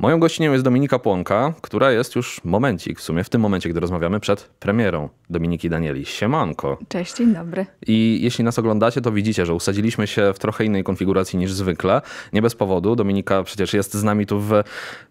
Moją gościnią jest Dominika Płonka, która jest już momencik, w sumie w tym momencie, gdy rozmawiamy przed premierą Dominiki Danieli. Siemanko. Cześć, dzień dobry. I jeśli nas oglądacie, to widzicie, że usadziliśmy się w trochę innej konfiguracji niż zwykle. Nie bez powodu. Dominika przecież jest z nami tu w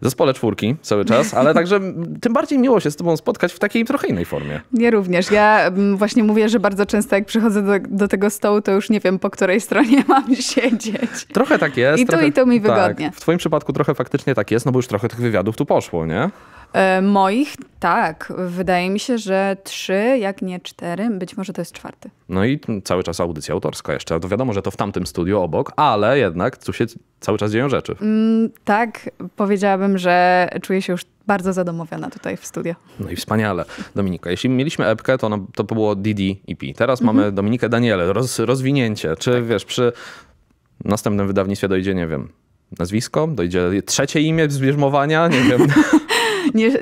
zespole czwórki cały czas, ale także tym bardziej miło się z tobą spotkać w takiej trochę innej formie. Nie również. Ja mm, właśnie mówię, że bardzo często jak przychodzę do, do tego stołu, to już nie wiem, po której stronie mam siedzieć. Trochę tak jest. I tu i to mi tak. wygodnie. Tak, w twoim przypadku trochę faktycznie tak jest, no bo już trochę tych wywiadów tu poszło, nie? E, moich tak. Wydaje mi się, że trzy, jak nie cztery, być może to jest czwarty. No i cały czas audycja autorska jeszcze. To wiadomo, że to w tamtym studiu obok, ale jednak tu się cały czas dzieją rzeczy. Mm, tak, powiedziałabym, że czuję się już bardzo zadomowiona tutaj w studio. No i wspaniale. Dominika, jeśli mieliśmy epkę, to, to było DD i P. Teraz mhm. mamy Dominikę Daniele, roz, rozwinięcie. Czy tak. wiesz, przy następnym wydawnictwie dojdzie, nie wiem, nazwisko, dojdzie trzecie imię zbierzmowania, nie wiem.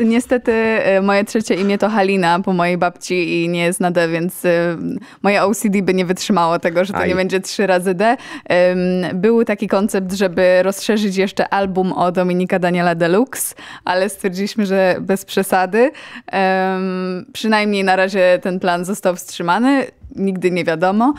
Niestety e, moje trzecie imię to Halina po mojej babci i nie jest na D, więc e, moje OCD by nie wytrzymało tego, że to Aj. nie będzie trzy razy D. Był taki koncept, żeby rozszerzyć jeszcze album o Dominika Daniela Deluxe, ale stwierdziliśmy, że bez przesady. Przynajmniej na razie ten plan został wstrzymany nigdy nie wiadomo.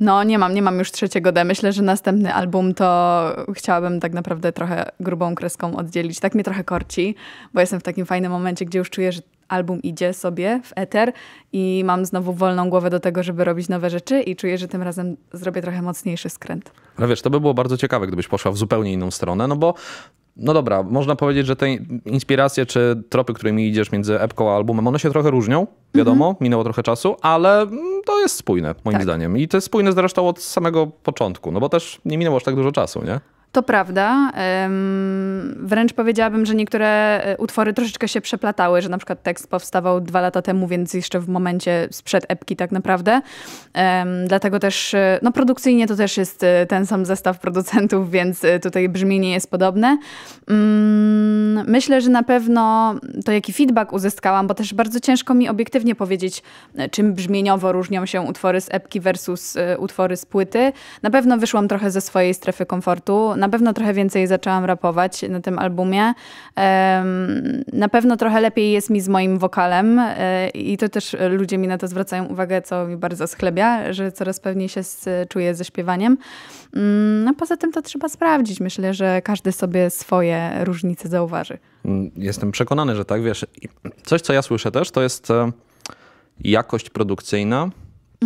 no, nie mam, nie mam już trzeciego D. Myślę, że następny album to chciałabym tak naprawdę trochę grubą kreską oddzielić. Tak mnie trochę korci, bo jestem w takim fajnym momencie, gdzie już czuję, że album idzie sobie w eter i mam znowu wolną głowę do tego, żeby robić nowe rzeczy i czuję, że tym razem zrobię trochę mocniejszy skręt. No wiesz, to by było bardzo ciekawe, gdybyś poszła w zupełnie inną stronę, no bo no dobra, można powiedzieć, że te inspiracje czy tropy, którymi idziesz między epką a albumem, one się trochę różnią, wiadomo, mm -hmm. minęło trochę czasu, ale to jest spójne moim tak. zdaniem. I to jest spójne zresztą od samego początku, no bo też nie minęło aż tak dużo czasu, nie? To prawda. Wręcz powiedziałabym, że niektóre e, utwory troszeczkę się przeplatały, że na przykład tekst powstawał dwa lata temu, więc jeszcze w momencie sprzed epki tak naprawdę. Dlatego też, e, no produkcyjnie to też jest e, ten sam zestaw producentów, więc tutaj brzmienie jest podobne. Mm, myślę, że na pewno to jaki feedback uzyskałam, bo też bardzo ciężko mi obiektywnie powiedzieć, czym brzmieniowo różnią się utwory z epki versus utwory z płyty. Na pewno wyszłam trochę ze swojej strefy komfortu na pewno trochę więcej zaczęłam rapować na tym albumie. Na pewno trochę lepiej jest mi z moim wokalem e, i to też ludzie mi na to zwracają uwagę, co mi bardzo schlebia, że coraz pewniej się czuję ze śpiewaniem. Mm, no poza tym to trzeba sprawdzić. Myślę, że każdy sobie swoje różnice zauważy. Mm, jestem przekonany, że tak. Wiesz, coś co ja słyszę też, to jest e, jakość produkcyjna,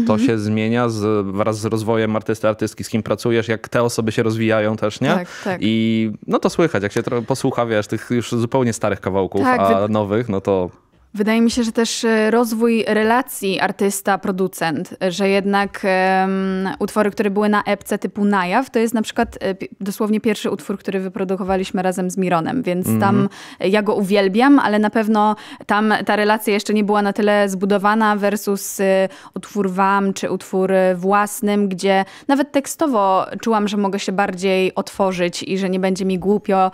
to mhm. się zmienia z, wraz z rozwojem artysty, artystki, z kim pracujesz, jak te osoby się rozwijają też, nie? Tak, tak. I no to słychać, jak się posłucha, wiesz, tych już zupełnie starych kawałków, tak, a wy... nowych, no to Wydaje mi się, że też e, rozwój relacji artysta-producent, że jednak um, utwory, które były na epce typu Najaw, to jest na przykład e, dosłownie pierwszy utwór, który wyprodukowaliśmy razem z Mironem, więc mm -hmm. tam e, ja go uwielbiam, ale na pewno tam ta relacja jeszcze nie była na tyle zbudowana versus utwór Wam czy utwór własnym, gdzie nawet tekstowo czułam, że mogę się bardziej otworzyć i że nie będzie mi głupio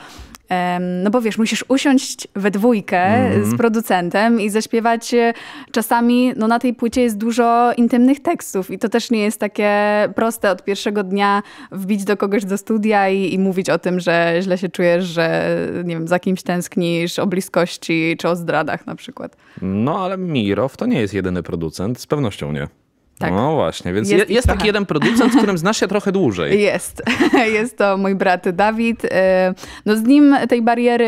no bo wiesz, musisz usiąść we dwójkę mm -hmm. z mhm. producentem i zaśpiewać e, czasami, no na tej płycie jest dużo intymnych tekstów i to też nie jest takie proste od pierwszego dnia wbić do kogoś do studia i, i mówić o tym, że źle się czujesz, że nie wiem, za kimś tęsknisz, o bliskości czy o zdradach na przykład. No ale Mirow to nie jest jedyny producent, z pewnością nie. Tak. No właśnie, więc jest, jest taki jeden producent, z którym znasz się trochę dłużej. Jest. Jest to mój brat Dawid. Y, no z nim tej bariery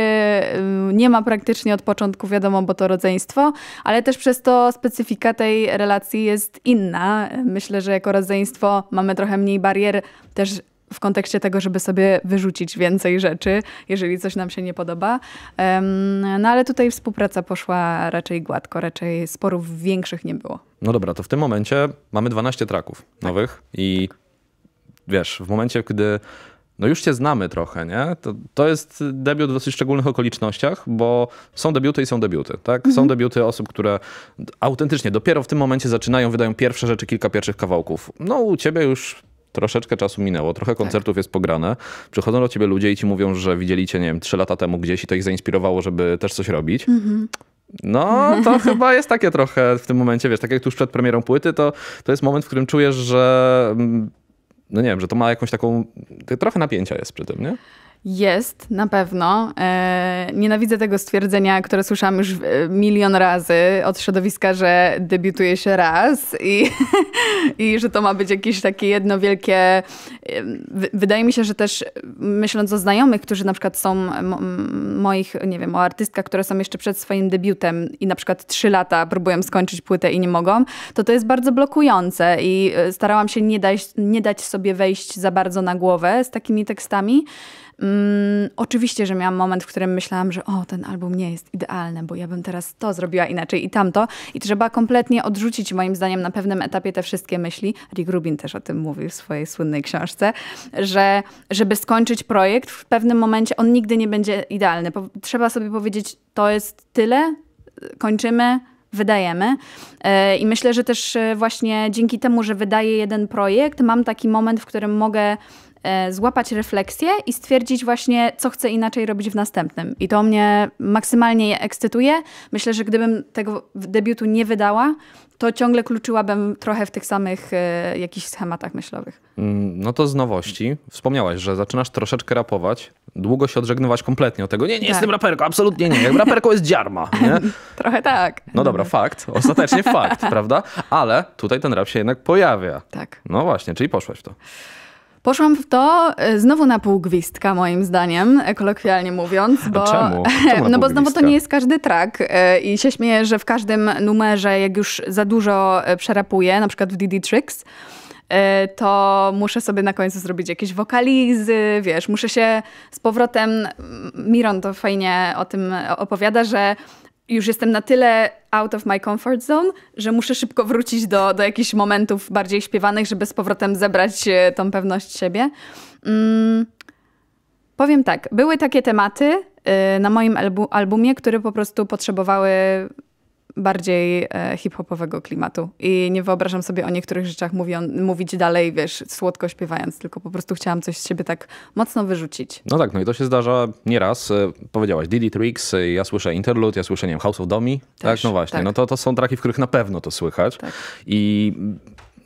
y, nie ma praktycznie od początku, wiadomo, bo to rodzeństwo, ale też przez to specyfika tej relacji jest inna. Myślę, że jako rodzeństwo mamy trochę mniej barier też w kontekście tego, żeby sobie wyrzucić więcej rzeczy, jeżeli coś nam się nie podoba. No ale tutaj współpraca poszła raczej gładko, raczej sporów większych nie było. No dobra, to w tym momencie mamy 12 traków tak. nowych tak. i tak. wiesz, w momencie, gdy no już się znamy trochę, nie? To, to jest debiut w dosyć szczególnych okolicznościach, bo są debiuty i są debiuty, tak? Są mhm. debiuty osób, które autentycznie dopiero w tym momencie zaczynają, wydają pierwsze rzeczy, kilka pierwszych kawałków. No u ciebie już troszeczkę czasu minęło, trochę tak. koncertów tak. jest pograne, przychodzą do ciebie ludzie i ci mówią, że widzieli cię, nie wiem, trzy lata temu gdzieś i to ich zainspirowało, żeby też coś robić. Mhm. No, to chyba jest takie trochę w tym momencie, wiesz, tak jak tuż przed premierą płyty, to, to jest moment, w którym czujesz, że mm, no nie wiem, że to ma jakąś taką, trochę napięcia jest przy tym, nie? Jest, na pewno. E, nienawidzę tego stwierdzenia, które słyszałam już e, milion razy od środowiska, że debiutuje się raz i, i że to ma być jakieś takie jedno wielkie... E, wydaje mi się, że też myśląc o znajomych, którzy na przykład są moich, nie wiem, o artystkach, które są jeszcze przed swoim debiutem i na przykład trzy lata próbują skończyć płytę i nie mogą, to to jest bardzo blokujące i e, starałam się nie dać, nie dać sobie wejść za bardzo na głowę z takimi tekstami. Mm, oczywiście, że miałam moment, w którym myślałam, że o, ten album nie jest idealny, bo ja bym teraz to zrobiła inaczej i tamto. I trzeba kompletnie odrzucić, moim zdaniem, na pewnym etapie te wszystkie myśli. Rick Rubin też o tym mówił w swojej słynnej książce, że żeby skończyć projekt, w pewnym momencie on nigdy nie będzie idealny. Po trzeba sobie powiedzieć, to jest tyle, kończymy, wydajemy. E, I myślę, że też e, właśnie dzięki temu, że wydaję jeden projekt, mam taki moment, w którym mogę E, złapać refleksję i stwierdzić właśnie, co chcę inaczej robić w następnym. I to mnie maksymalnie ekscytuje. Myślę, że gdybym tego debiutu nie wydała, to ciągle kluczyłabym trochę w tych samych y, jakichś schematach myślowych. Mm, no to z nowości. Wspomniałaś, że zaczynasz troszeczkę rapować, długo się odżegnywać kompletnie od tego. Nie, nie tak. jestem raperką, absolutnie nie. Jak raperką jest dziarma. Nie? trochę tak. No dobra, fakt. Ostatecznie fakt, prawda? Ale tutaj ten rap się jednak pojawia. Tak. No właśnie, czyli poszłaś w to. Poszłam w to e, znowu na pół gwizdka, moim zdaniem, e, kolokwialnie mówiąc. Bo, Czemu? Czemu no bo znowu to nie jest każdy track e, i się śmieję, że w każdym numerze, jak już za dużo przerapuję, na przykład w DD Tricks, to muszę sobie na końcu zrobić jakieś wokalizy, wiesz, muszę się z powrotem, Miron to fajnie o tym opowiada, że już jestem na tyle out of my comfort zone, że muszę szybko wrócić do, do jakichś momentów bardziej śpiewanych, żeby z powrotem zebrać e, tą pewność siebie. Mm, powiem tak, były takie tematy, e, na moim albumie, które po prostu potrzebowały bardziej e, hip-hopowego klimatu. I nie wyobrażam sobie o niektórych rzeczach mówić dalej, wiesz, słodko śpiewając, tylko po prostu chciałam coś z siebie tak mocno wyrzucić. No tak, no i to się zdarza nieraz. E, powiedziałaś Diddy Tricks, e, ja słyszę Interlude, ja słyszę, nie wiem, House of Domi. tak, no właśnie. Tak. No to, to są traki, w których na pewno to słychać. Tak. I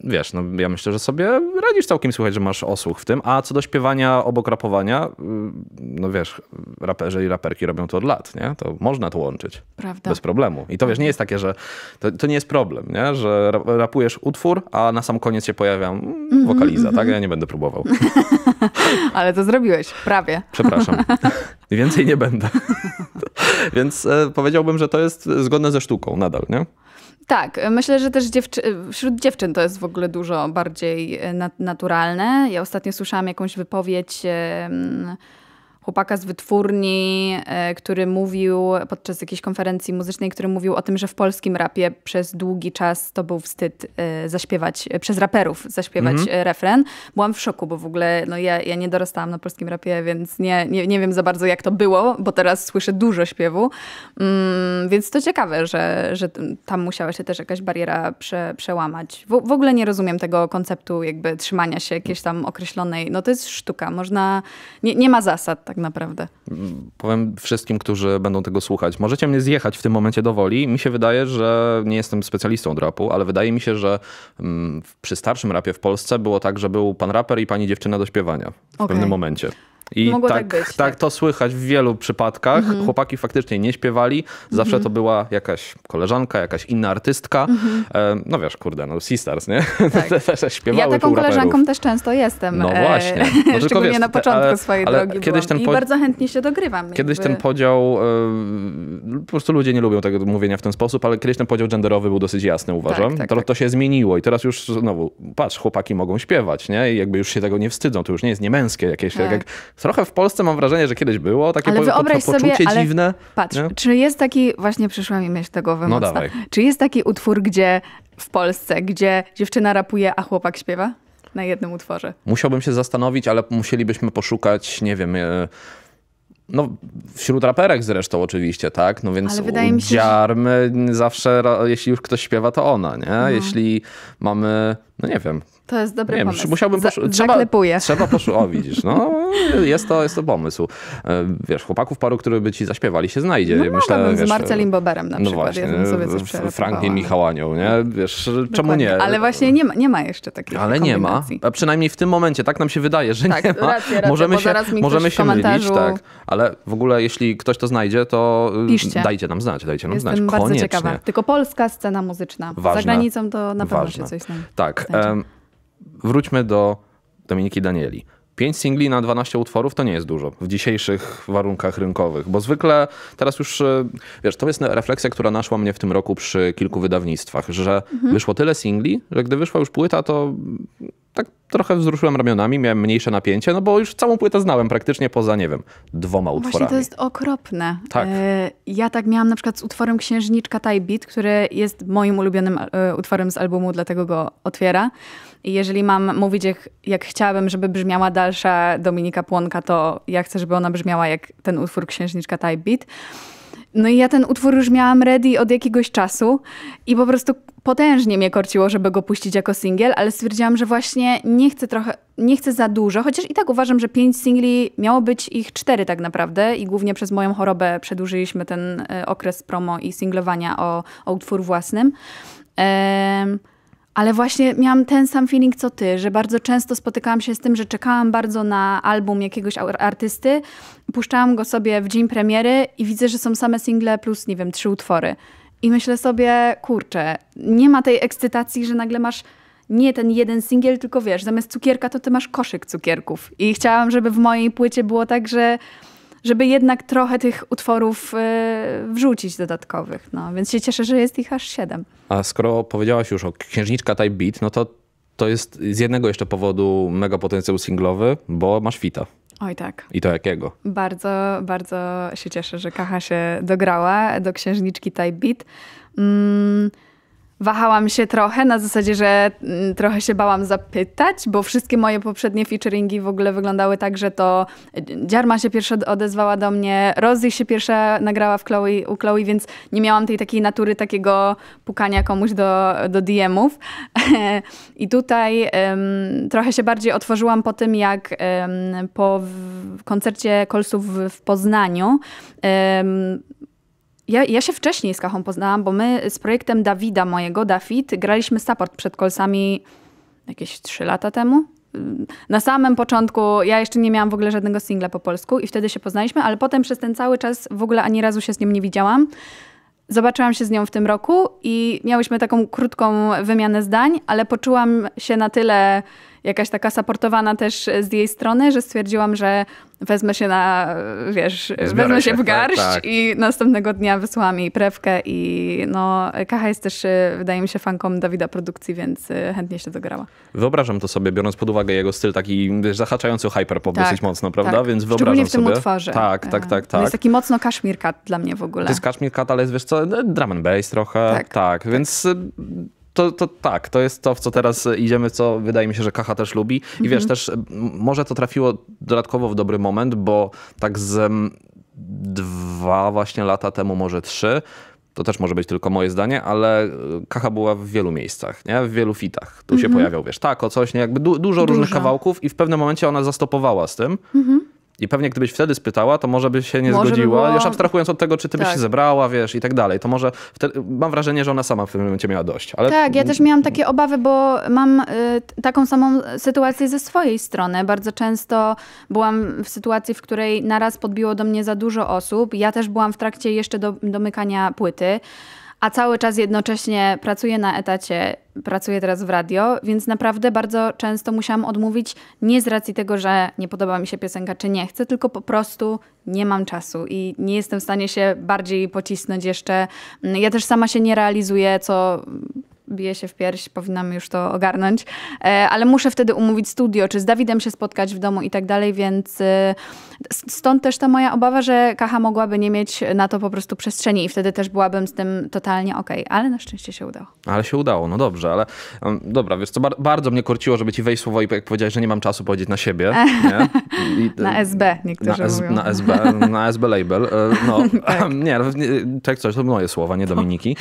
wiesz, no ja myślę, że sobie radzisz całkiem słuchać, że masz osłuch w tym, a co do śpiewania obok rapowania, mm, no wiesz, raperzy i raperki robią to od lat, nie? To można to łączyć. Prawda. Bez problemu. I to wiesz, nie jest takie, że to, to nie jest problem, nie? Że rapujesz utwór, a na sam koniec się pojawia mm, mhm, wokaliza, mm -hmm. tak? Ja nie będę próbował. Ale to zrobiłeś, prawie. Przepraszam. Więcej nie będę. Więc e, powiedziałbym, że to jest zgodne ze sztuką nadal, nie? Tak, myślę, że też dziewczy wśród dziewczyn to jest w ogóle dużo bardziej e, nat naturalne. Ja ostatnio słyszałam jakąś wypowiedź. Yy, chłopaka z wytwórni, e, który mówił podczas jakiejś konferencji muzycznej, który mówił o tym, że w polskim rapie przez długi czas to był wstyd e, zaśpiewać, e, przez raperów zaśpiewać mhm. refren. Byłam w szoku, bo w ogóle no ja, ja nie dorastałam na polskim rapie, więc nie, nie, nie wiem za bardzo jak to było, bo teraz słyszę dużo śpiewu. Mm, więc to ciekawe, że, że tam musiała się też jakaś bariera prze, przełamać. W, w ogóle nie rozumiem tego konceptu jakby trzymania się jakiejś tam określonej, no to jest sztuka, można, nie, nie ma zasad tak naprawdę. Powiem wszystkim, którzy będą tego słuchać. Możecie mnie zjechać w tym momencie do woli. Mi się wydaje, że nie jestem specjalistą od rapu, ale wydaje mi się, że mm, przy starszym rapie w Polsce było tak, że był pan raper i pani dziewczyna do śpiewania w okay. pewnym momencie. I Mogło tak, tak, być, tak, tak to słychać w wielu przypadkach. Mhm. Chłopaki faktycznie nie śpiewali. Zawsze mhm. to była jakaś koleżanka, jakaś inna artystka. Mhm. E, no wiesz, kurde, no Sisters, nie? Tak. też tak. śpiewały Ja taką koleżanką też często jestem. No e, właśnie. No, Szczególnie wiesz, na początku ale, swojej ale drogi kiedyś ten po... I bardzo chętnie się dogrywam. Kiedyś jakby. ten podział, e, po prostu ludzie nie lubią tego mówienia w ten sposób, ale kiedyś ten podział genderowy był dosyć jasny, uważam. Tak, tak to, tak. to się zmieniło i teraz już znowu, patrz, chłopaki mogą śpiewać, nie? I jakby już się tego nie wstydzą. To już nie jest niemęskie jakieś, tak jak Trochę w Polsce mam wrażenie, że kiedyś było takie ale po, po, poczucie dziwne. Patrz, nie? czy jest taki, właśnie przyszła mi myśl tego wymocna, no tak? dawaj. czy jest taki utwór, gdzie w Polsce, gdzie dziewczyna rapuje, a chłopak śpiewa? Na jednym utworze. Musiałbym się zastanowić, ale musielibyśmy poszukać, nie wiem, e, no, wśród raperek zresztą oczywiście, tak? No więc się, dziarmy że... zawsze, jeśli już ktoś śpiewa, to ona, nie? No. Jeśli mamy, no nie wiem, to jest dobry nie, pomysł. Musiałbym poszu- Za, trzeba, zaklepuję. Trzeba poszu- o widzisz, no jest to, jest to pomysł. E, wiesz, chłopaków paru, który by ci zaśpiewali się znajdzie. No, Myślę, wiesz, no z Marcelim Boberem na no przykład. No właśnie, ja sobie coś Frankiem Michałanią, nie? Wiesz, Dokładnie. czemu nie? Ale właśnie nie ma, nie ma jeszcze takich. Ale nie ma, a przynajmniej w tym momencie, tak nam się wydaje, że tak, nie ma. możemy się, możemy się mylić, tak. Ale w ogóle jeśli ktoś to znajdzie, to y, Piszcie. dajcie nam znać, dajcie nam Jestem znać. Koniecznie. bardzo ciekawa. Tylko polska scena muzyczna. Ważne. Za granicą to na pewno Ważne. się coś znajdzie. Tak. Znajdzie wróćmy do Dominiki Danieli. 5 singli na 12 utworów to nie jest dużo w dzisiejszych warunkach rynkowych, bo zwykle teraz już, e, wiesz, to jest refleksja, która naszła mnie w tym roku przy kilku wydawnictwach, że mhm. wyszło tyle singli, że gdy wyszła już płyta, to tak trochę wzruszyłem ramionami, miałem mniejsze napięcie, no bo już całą płytę znałem praktycznie poza, nie wiem, dwoma utworami. Właśnie to jest okropne. Tak. E, ja tak miałam na przykład z utworem Księżniczka Tajbit, który jest moim ulubionym e, utworem z albumu, dlatego go otwiera. I jeżeli mam mówić, jak, jak chciałabym, żeby brzmiała dalsza Dominika Płonka, to ja chcę, żeby ona brzmiała jak ten utwór Księżniczka Tajbit. Beat. No i ja ten utwór już miałam ready od jakiegoś czasu i po prostu potężnie mnie korciło, żeby go puścić jako singiel, ale stwierdziłam, że właśnie nie chcę trochę, nie chcę za dużo, chociaż i tak uważam, że pięć singli, miało być ich cztery tak naprawdę i głównie przez moją chorobę przedłużyliśmy ten e, okres promo i singlowania o, o utwór własnym. Ehm, ale właśnie miałam ten sam feeling co ty, że bardzo często spotykałam się z tym, że czekałam bardzo na album jakiegoś artysty, puszczałam go sobie w dzień premiery i widzę, że są same single plus, nie wiem, trzy utwory. I myślę sobie, kurczę, nie ma tej ekscytacji, że nagle masz nie ten jeden singiel, tylko wiesz, zamiast cukierka to ty masz koszyk cukierków. I chciałam, żeby w mojej płycie było tak, że żeby jednak trochę tych utworów y, wrzucić dodatkowych. No, więc się cieszę, że jest ich aż siedem. A skoro powiedziałaś już o Księżniczka Type Beat, no to to jest z jednego jeszcze powodu mega potencjał singlowy, bo masz fita. Oj tak. I to jakiego? Bardzo, bardzo się cieszę, że Kacha się dograła do Księżniczki Type Beat. Mm Wahałam się trochę, na zasadzie, że mm, trochę się bałam zapytać, bo wszystkie moje poprzednie featuringi w ogóle wyglądały tak, że to y, Dziarma się pierwsza odezwała do mnie, Rozy się pierwsza nagrała w Chloe, u Chloe, więc nie miałam tej takiej natury takiego pukania komuś do, do DM-ów. I tutaj um, trochę się bardziej otworzyłam po tym, jak um, po koncercie Kolsów w, w Poznaniu um, ja, ja się wcześniej z Kachą poznałam, bo my z projektem Dawida, mojego Dafit, graliśmy support przed kolsami jakieś 3 lata temu. Na samym początku ja jeszcze nie miałam w ogóle żadnego singla po polsku i wtedy się poznaliśmy, ale potem przez ten cały czas w ogóle ani razu się z nim nie widziałam. Zobaczyłam się z nią w tym roku i miałyśmy taką krótką wymianę zdań, ale poczułam się na tyle jakaś taka supportowana też z jej strony, że stwierdziłam, że wezmę się na, wiesz, Zbiorę wezmę się, w tak, garść tak, tak. i następnego dnia wysłałam jej prewkę i no, Kacha jest też, e, wydaje mi się, fanką Dawida Produkcji, więc e, chętnie się dograła. Wyobrażam to sobie, biorąc pod uwagę jego styl taki, wiesz, zahaczający o hyperpop tak, dosyć mocno, prawda? Tak. Więc wyobrażam w tym sobie. utworze. Tak, tak, tak. tak. To jest taki mocno Kashmir Cat dla mnie w ogóle. To jest Kashmir Cat, ale jest, wiesz co, no, drum and bass trochę. Tak, tak, tak. więc e, to, to tak, to jest to, w co teraz idziemy, co wydaje mi się, że Kacha też lubi. I mhm. wiesz, też może to trafiło dodatkowo w dobry moment, bo tak z dwa właśnie lata temu, może trzy, to też może być tylko moje zdanie, ale e, Kacha była w wielu miejscach, nie? w wielu fitach. Tu się mhm. pojawiał, wiesz, tak, o coś, nie? jakby du dużo, dużo, różnych kawałków i w pewnym momencie ona zastopowała z tym. Mhm. I pewnie gdybyś wtedy spytała, to może by się nie może zgodziła, było... już abstrahując od tego, czy ty tak. byś się tak. zebrała, wiesz, i tak dalej. To może wtedy, mam wrażenie, że ona sama w tym momencie miała dość. Ale... Tak, ja też miałam takie obawy, bo mam y, taką samą sytuację ze swojej strony. Bardzo często byłam w sytuacji, w której naraz podbiło do mnie za dużo osób. Ja też byłam w trakcie jeszcze do, domykania płyty a cały czas jednocześnie pracuję na etacie, pracuję teraz w radio, więc naprawdę bardzo często musiałam odmówić nie z racji tego, że nie podoba mi się piosenka czy nie chcę, tylko po prostu nie mam czasu i nie jestem w stanie się bardziej pocisnąć jeszcze. Ja też sama się nie realizuję, co bije się w pierś, powinnam już to ogarnąć, e, ale muszę wtedy umówić studio, czy z Dawidem się spotkać w domu i tak dalej, więc e, stąd też ta moja obawa, że Kacha mogłaby nie mieć na to po prostu przestrzeni i wtedy też byłabym z tym totalnie okej, okay. ale na szczęście się udało. Ale się udało, no dobrze, ale dobra, wiesz co, bar bardzo mnie korciło, żeby ci wejść słowo i jak powiedziałeś, że nie mam czasu powiedzieć na siebie. I, na SB niektórzy na S, mówią. Na SB, na SB label, e, no tak. nie, tak coś, to moje słowa, nie Dominiki.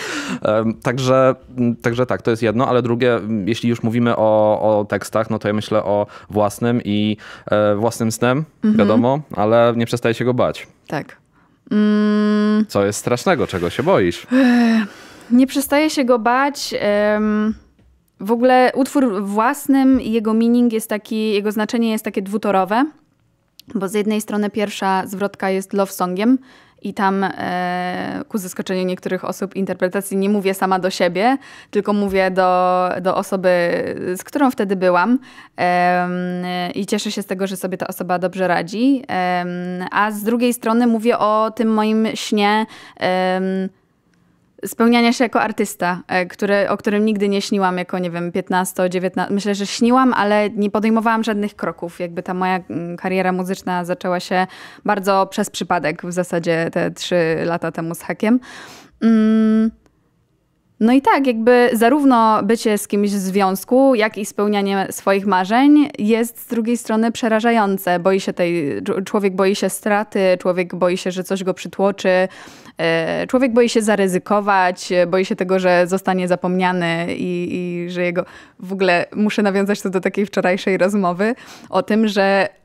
także, także że tak, to jest jedno, ale drugie, mm, jeśli już mówimy o, o tekstach, no to ja myślę o własnym i e, własnym snem, mhm. wiadomo, ale nie przestaje się go bać. Tak. Mm. Co jest strasznego, czego się boisz? Nie przestaje się go bać. Um... W ogóle utwór własnym, jego meaning jest taki, jego znaczenie jest takie dwutorowe, bo z jednej strony pierwsza zwrotka jest love songiem, i tam e, ku zaskoczeniu niektórych osób interpretacji nie mówię sama do siebie, tylko mówię do, do osoby, z którą wtedy byłam e, i cieszę się z tego, że sobie ta osoba dobrze radzi. E, a z drugiej strony mówię o tym moim śnie spełniania się jako artysta, e, który, o którym nigdy nie śniłam jako, nie wiem, 15, 19. Myślę, że śniłam, ale nie podejmowałam żadnych kroków. Jakby ta moja mm, kariera muzyczna zaczęła się bardzo przez przypadek w zasadzie te trzy lata temu z hakiem. Mm. No i tak, jakby zarówno bycie z kimś w związku, jak i spełnianie swoich marzeń jest z drugiej strony przerażające. Boi się tej, człowiek boi się straty, człowiek boi się, że coś go przytłoczy, E, człowiek boi się zaryzykować, e, boi się tego, że zostanie zapomniany i, i że jego w ogóle muszę nawiązać to do takiej wczorajszej rozmowy o tym, że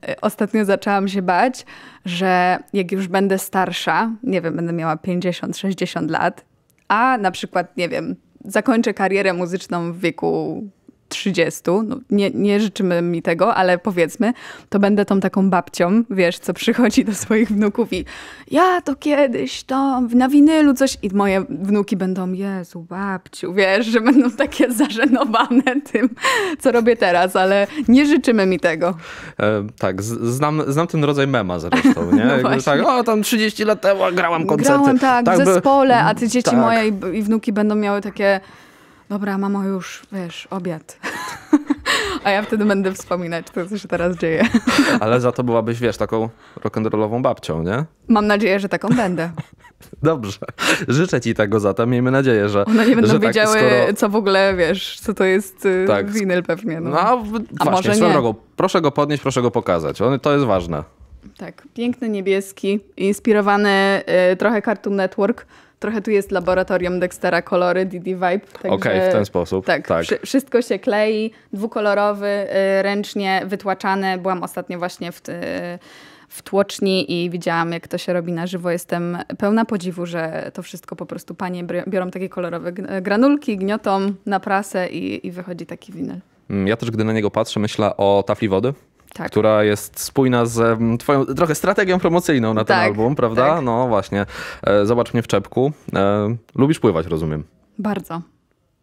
e, ostatnio zaczęłam się bać, że jak już będę starsza, nie wiem, będę miała 50-60 lat, a na przykład, nie wiem, zakończę karierę muzyczną w wieku 30, no, nie, nie życzymy mi tego, ale powiedzmy, to będę tą taką babcią, wiesz, co przychodzi do swoich wnuków i ja to kiedyś to na winylu coś i moje wnuki będą, Jezu, babciu, wiesz, że będą takie zażenowane tym, co robię teraz, ale nie życzymy mi tego. E, tak, znam, znam ten rodzaj mema zresztą, nie? No tak, o tam 30 lat temu grałam koncerty. Grałam tak, tak w tak, zespole, by... a ty dzieci tak. moje i, i wnuki będą miały takie dobra, mamo, już, wiesz, obiad. A ja wtedy będę wspominać to, co się teraz dzieje. Ale za to byłabyś, wiesz, taką rock'n'rollową babcią, nie? Mam nadzieję, że taką będę. Dobrze. Życzę ci tego zatem. Miejmy nadzieję, że... One nie będą że tak wiedziały, tak, skoro... co w ogóle, wiesz, co to jest y, tak. winyl pewnie. No, no a, właśnie, może nie. Drogą, proszę go podnieść, proszę go pokazać. On, to jest ważne. Tak, piękny niebieski, inspirowany y, trochę Cartoon Network trochę tu jest laboratorium Dextera kolory, DD Vibe. Okej, okay, w ten sposób. Tak, tak. Wszy wszystko się klei, dwukolorowy, y, ręcznie wytłaczany. Byłam ostatnio właśnie w, y, w tłoczni i widziałam, jak to się robi na żywo. Jestem pełna podziwu, że to wszystko po prostu panie biorą takie kolorowe granulki, gniotą na prasę i, i wychodzi taki winyl. Mm, ja też, gdy na niego patrzę, myślę o tafli wody tak. która jest spójna z mm, twoją trochę strategią promocyjną na ten tak, album, prawda? Tak. No właśnie. E, zobacz mnie w czepku. E, lubisz pływać, rozumiem. Bardzo.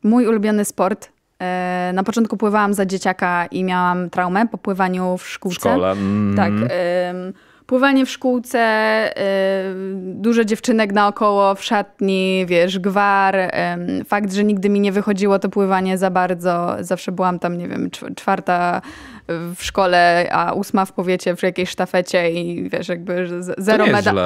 Mój ulubiony sport e, na początku pływałam za dzieciaka i miałam traumę po pływaniu w szkółce. W szkole. Mm. Tak. Y pływanie w szkółce, y, dużo dziewczynek naokoło w szatni, wiesz, gwar. Fakt, że nigdy mi nie wychodziło to pływanie za bardzo. Zawsze byłam tam, nie wiem, czwarta y, w szkole, a ósma w powiecie w jakiejś sztafecie i wiesz, jakby zero medalu.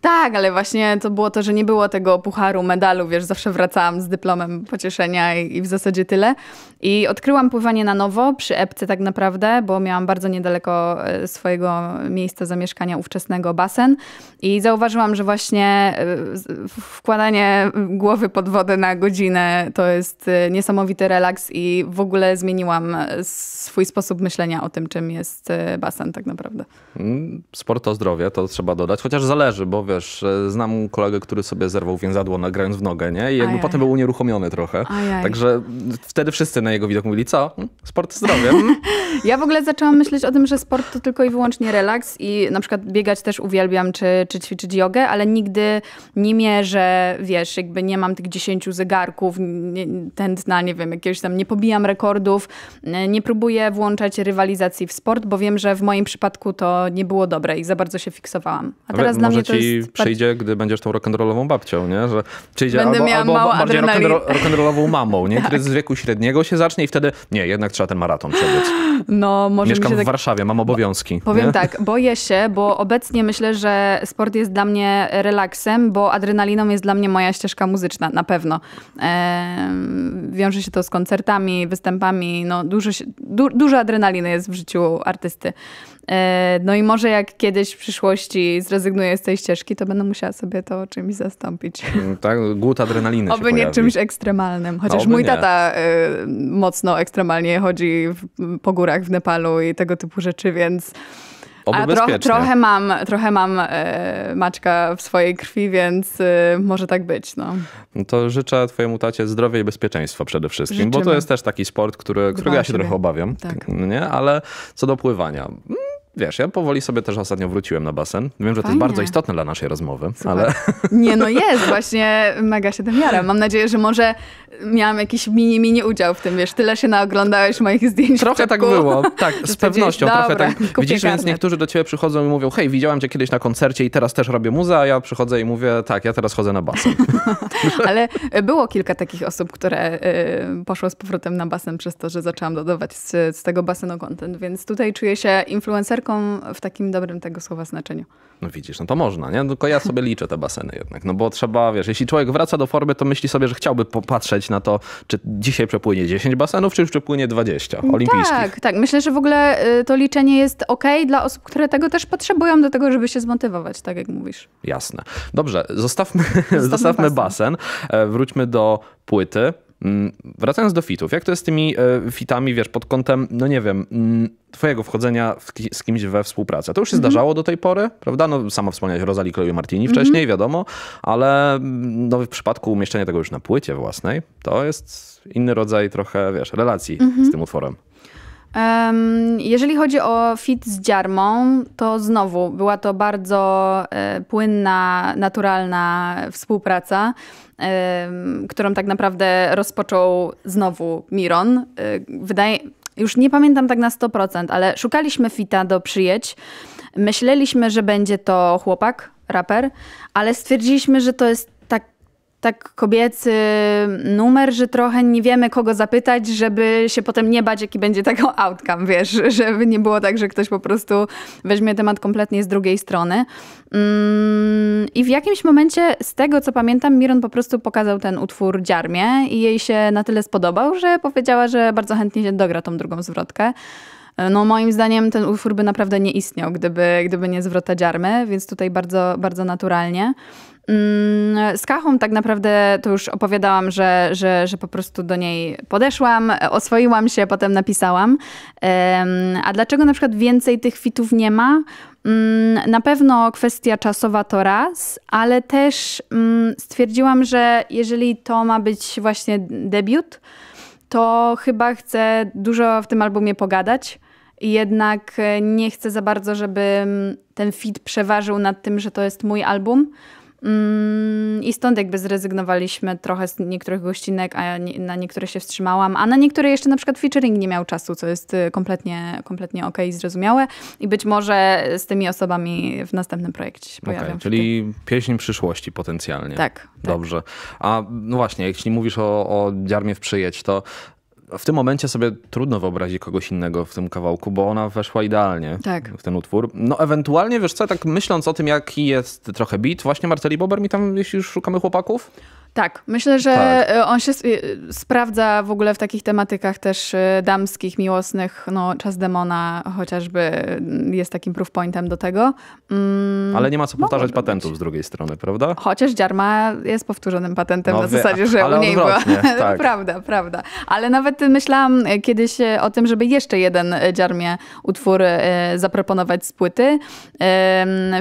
Tak, ale właśnie to było to, że nie było tego pucharu, medalu, wiesz, zawsze wracałam z dyplomem pocieszenia i, i w zasadzie tyle. I odkryłam pływanie na nowo przy Epce tak naprawdę, bo miałam bardzo niedaleko e, swojego miejsca zamieszkania ówczesnego basen i zauważyłam, że właśnie e, wkładanie głowy pod wodę na godzinę to jest e, niesamowity relaks i w ogóle zmieniłam swój sposób myślenia o tym, czym jest basen tak naprawdę. Mm, Sport to zdrowie, to trzeba dodać, chociaż zależy, bo wiesz, znam kolegę, który sobie zerwał więzadło grając w nogę, nie? I jakby Ajaj. potem był unieruchomiony trochę. Ajaj. Także wtedy wszyscy na jego widok mówili, co? Hmm? Sport zdrowie. Hmm? ja w ogóle zaczęłam myśleć o tym, że sport to tylko i wyłącznie relaks i na przykład biegać też uwielbiam, czy, czy ćwiczyć jogę, ale nigdy nie mierzę, wiesz, jakby nie mam tych dziesięciu zegarków, nie, tętna, nie wiem, jakiegoś tam, nie pobijam rekordów, e, nie próbuję włączać rywalizacji w sport, bo wiem, że w moim przypadku to nie było dobre i za bardzo się fiksowałam. A teraz Ale dla mnie to ci jest przyjdzie, bardziej... gdy będziesz tą rock'n'rollową babcią, nie? Że przyjdzie Będę albo, miała albo bardziej rock'n'rollową mamą, nie? Który z wieku średniego się zacznie i wtedy nie, jednak trzeba ten maraton przebiec. No, może Mieszkam w tak- Warszawie, mam obowiązki. Powiem nie? tak, boję się, bo obecnie myślę, że sport jest dla mnie relaksem, bo adrenaliną jest dla mnie moja ścieżka muzyczna, na pewno. wiąże się to z koncertami, występami, no dużo, du dużo adrenaliny jest w życiu artysty. E, no i może jak kiedyś w przyszłości zrezygnuję z tej ścieżki, to będę musiała sobie to czymś zastąpić. Mm, tak, głód adrenaliny. Oby nie pojawi. czymś ekstremalnym. Chociaż mój nie. tata y, mocno ekstremalnie chodzi w, po górach w Nepalu i tego typu rzeczy, więc. A trochę mam, trochę mam e, Maćka w swojej krwi, więc e, może tak być. No. no. to życzę twojemu tacie zdrowia i bezpieczeństwa przede wszystkim, Życzymy. bo to jest też taki sport, który, którego ja się siebie. trochę obawiam, tak. nie? ale co do pływania mm, Wiesz, ja powoli sobie też ostatnio wróciłem na basen. Wiem, że Fajnie. to jest bardzo istotne dla naszej rozmowy, Super. ale... Nie, no jest, właśnie mega się tym Mam nadzieję, że może miałam jakiś mini, mini udział w tym, wiesz, tyle się naoglądałeś moich zdjęć Trochę tak było, tak, z pewnością, trochę tak. Widzisz, karnet. więc niektórzy do ciebie przychodzą i mówią, hej, widziałam cię kiedyś na koncercie i teraz też robię muza, a ja przychodzę i mówię, tak, ja teraz chodzę na basen. ale było kilka takich osób, które y, poszło z powrotem na basen przez to, że zaczęłam dodawać z, z tego basenu content, więc tutaj czuję się influencerką taką, w takim dobrym tego słowa znaczeniu. No widzisz, no to można, nie? No tylko ja sobie liczę te baseny jednak, no bo trzeba, wiesz, jeśli człowiek wraca do formy, to myśli sobie, że chciałby popatrzeć na to, czy dzisiaj przepłynie 10 basenów, czy już przepłynie 20 no olimpijskich. Tak, tak. Myślę, że w ogóle y, to liczenie jest ok dla osób, które tego też potrzebują do tego, żeby się zmotywować, tak jak mówisz. Jasne. Dobrze, zostawmy, zostawmy, zostawmy basen. basen. E, wróćmy do płyty. Mm, wracając do fitów, jak to jest z tymi e, fitami, wiesz, pod kątem, no nie wiem, mm, twojego wchodzenia z kimś we współpracę? To już się mm -hmm. zdarzało do tej pory, prawda? No sama wspomniałeś Rosalie Kloju Martini mhm. wcześniej, mm -hmm. wiadomo, ale mm, no, w przypadku umieszczenia tego już na płycie własnej, to jest inny rodzaj trochę, wiesz, relacji mm -hmm. z tym utworem. Jeżeli chodzi o fit z dziarmą, to znowu była to bardzo e, płynna, naturalna współpraca, którą tak naprawdę rozpoczął znowu Miron. E, wydaje, już nie pamiętam tak na 100%, ale szukaliśmy fita do przyjęć. Myśleliśmy, że będzie to chłopak, raper, ale stwierdziliśmy, że to jest tak kobiecy numer, że trochę nie wiemy kogo zapytać, żeby się potem nie bać, jaki będzie tego outcome, wiesz, żeby nie było tak, że ktoś po prostu weźmie temat kompletnie z drugiej strony. Mm, I w jakimś momencie, z tego co pamiętam, Miron po prostu pokazał ten utwór Dziarmie i jej się na tyle spodobał, że powiedziała, że bardzo chętnie się dogra tą drugą zwrotkę. No moim zdaniem ten utwór by naprawdę nie istniał, gdyby, gdyby nie zwrota Dziarmy, więc tutaj bardzo, bardzo naturalnie. Mm, z Kachą tak naprawdę to już opowiadałam, że, że, że po prostu do niej podeszłam, oswoiłam się, potem napisałam. A dlaczego na przykład więcej tych fitów nie ma? Mm, na pewno kwestia czasowa to raz, ale też mm, stwierdziłam, że jeżeli to ma być właśnie debiut, to chyba chcę dużo w tym albumie pogadać. Jednak e, nie chcę za bardzo, żeby ten fit przeważył nad tym, że to jest mój album Mm, I stąd jakby zrezygnowaliśmy trochę z niektórych gościnek, a na niektóre się wstrzymałam, a na niektóre jeszcze na przykład featuring nie miał czasu, co jest y, kompletnie, kompletnie okej, okay, zrozumiałe. I być może z tymi osobami w następnym projekcie się pojawią. Okay, czyli wtedy. pieśń przyszłości potencjalnie. Tak. tak. Dobrze. Tak. A no właśnie, jeśli mówisz o, o Dziarmie w Przyjedź, to w tym momencie sobie trudno wyobrazić kogoś innego w tym kawałku, bo ona weszła idealnie tak. w ten utwór. No ewentualnie, wiesz co, tak myśląc o tym, jaki jest trochę beat, właśnie Marceli Bober mi tam, jeśli już szukamy chłopaków, tak, myślę, że tak. E, on się e, sprawdza w ogóle w takich tematykach też e, damskich, miłosnych. No, Czas demona chociażby mm, jest takim proof pointem do tego. Mm, ale nie ma co powtarzać patentów z drugiej strony, prawda? Chociaż Dziarma jest powtórzonym patentem no, na zasadzie, że ale u niej była. No, tak. prawda, prawda. Ale nawet myślałam kiedyś o tym, żeby jeszcze jeden Dziarmie utwór zaproponować z płyty.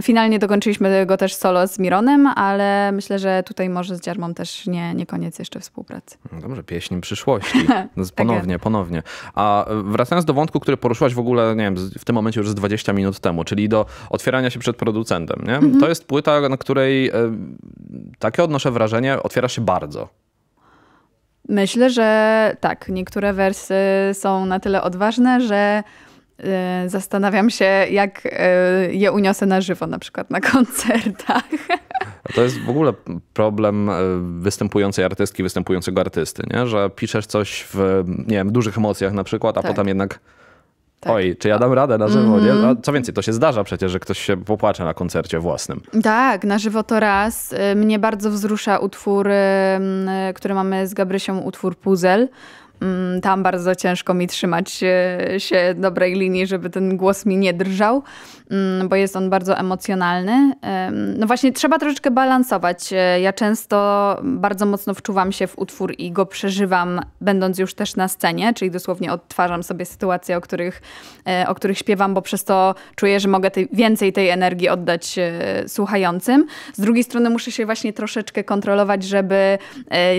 Finalnie dokończyliśmy go też solo z Mironem, ale myślę, że tutaj może z Dziarmą też nie, nie koniec jeszcze współpracy. No dobrze, pieśń przyszłości. No tak ponownie, ponownie. A e, wracając do wątku, który poruszyłaś w ogóle, nie wiem, w tym momencie już z 20 minut temu, czyli do otwierania się przed producentem. Nie? Mhm. To jest płyta, na której e, takie odnoszę wrażenie, otwiera się bardzo. Myślę, że tak. Niektóre wersy są na tyle odważne, że e, zastanawiam się, jak je uniosę na żywo, na przykład na koncertach. To jest w ogóle problem e, występującej artystki, występującego artysty, nie? że piszesz coś w nie wiem, dużych emocjach na przykład, a tak. potem jednak tak. Oj, czy ja dam radę na żywo, mm -hmm. nie? Mhm. co więcej, to się zdarza przecież, że ktoś się popłacze na koncercie własnym. Tak, na żywo to raz. Y, mnie bardzo wzrusza utwór, y, który mamy z Gabrysią, utwór Puzzle. Mm, tam bardzo ciężko mi trzymać e, się dobrej linii, żeby ten głos mi nie drżał, mm, bo jest on bardzo emocjonalny. No właśnie, trzeba troszeczkę balansować. E, ja często bardzo mocno wczuwam się w utwór i go przeżywam, będąc już też na scenie, czyli dosłownie odtwarzam sobie sytuacje, o których, e, o których śpiewam, bo przez to czuję, że mogę tej, więcej tej energii oddać słuchającym. Z drugiej strony muszę się właśnie troszeczkę kontrolować, żeby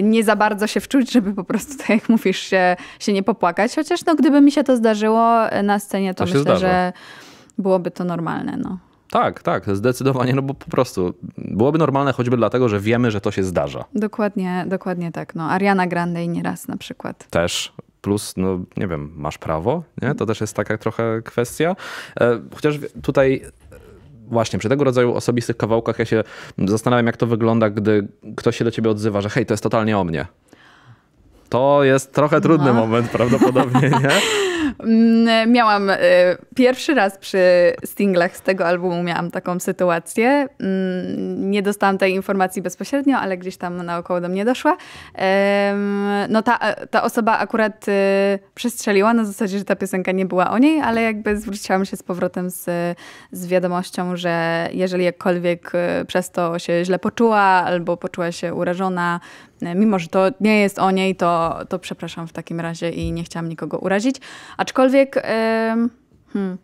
nie za bardzo się wczuć, żeby po prostu, tak jak mówisz, się, się nie popłakać. Chociaż no, gdyby mi się to zdarzyło e, na scenie, to, to myślę, zdarza. że byłoby to normalne. No. Tak, tak, zdecydowanie, no bo po prostu byłoby normalne choćby dlatego, że wiemy, że to się zdarza. Dokładnie, dokładnie tak. No, Ariana Grande i nieraz na przykład. Też. Plus, no nie wiem, masz prawo, nie? To też jest taka trochę kwestia. E, chociaż tutaj e, właśnie przy tego rodzaju osobistych kawałkach ja się zastanawiam, jak to wygląda, gdy ktoś się do ciebie odzywa, że hej, to jest totalnie o mnie. To jest trochę trudny no. moment prawdopodobnie, nie? Mm, miałam y, pierwszy raz przy singlach z tego albumu miałam taką sytuację. Mm, nie dostałam tej informacji bezpośrednio, ale gdzieś tam naokoło do mnie doszła. no ta, ta osoba akurat y, przestrzeliła na zasadzie, że ta piosenka nie była o niej, ale jakby zwróciłam się z powrotem z, z wiadomością, że jeżeli jakkolwiek y, przez to się źle poczuła albo poczuła się urażona, Mimo, że to nie jest o niej, to, to przepraszam w takim razie i nie chciałam nikogo urazić. Aczkolwiek. Hmm,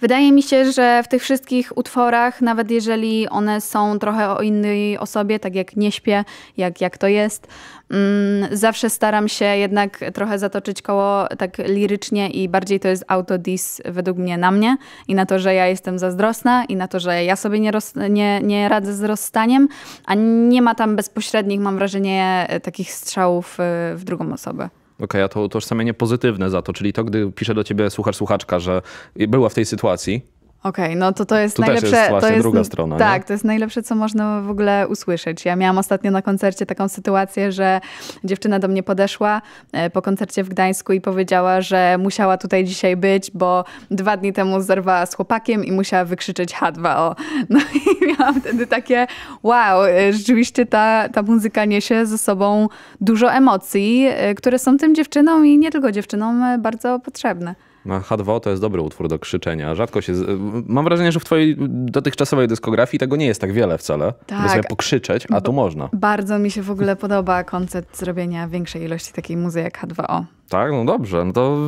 Wydaje mi się, że w tych wszystkich utworach, nawet jeżeli one są trochę o innej osobie, tak jak nie śpię, jak, jak to jest, mm, zawsze staram się jednak trochę zatoczyć koło tak lirycznie i bardziej to jest autodis według mnie na mnie i na to, że ja jestem zazdrosna i na to, że ja sobie nie, roz, nie, nie radzę z rozstaniem, a nie ma tam bezpośrednich, mam wrażenie, takich strzałów y, w drugą osobę okay, a to utożsamienie pozytywne za to, czyli to, gdy pisze do ciebie słuchacz, słuchaczka, że była w tej sytuacji, Okej, okay, no to to jest tu najlepsze. Też jest właśnie to jest druga strona. Tak, nie? to jest najlepsze, co można w ogóle usłyszeć. Ja miałam ostatnio na koncercie taką sytuację, że dziewczyna do mnie podeszła e, po koncercie w Gdańsku i powiedziała, że musiała tutaj dzisiaj być, bo dwa dni temu zerwała z chłopakiem i musiała wykrzyczeć H2O. No i miałam wtedy takie wow, e, rzeczywiście ta, ta muzyka niesie ze sobą dużo emocji, e, które są tym dziewczynom i nie tylko dziewczynom bardzo potrzebne. H2O to jest dobry utwór do krzyczenia. Rzadko się. Z... Mam wrażenie, że w twojej dotychczasowej dyskografii tego nie jest tak wiele wcale. Tak. By sobie pokrzyczeć, a tu można. Bardzo mi się w ogóle podoba koncept zrobienia większej ilości takiej muzy jak H2O. Tak, no dobrze. No to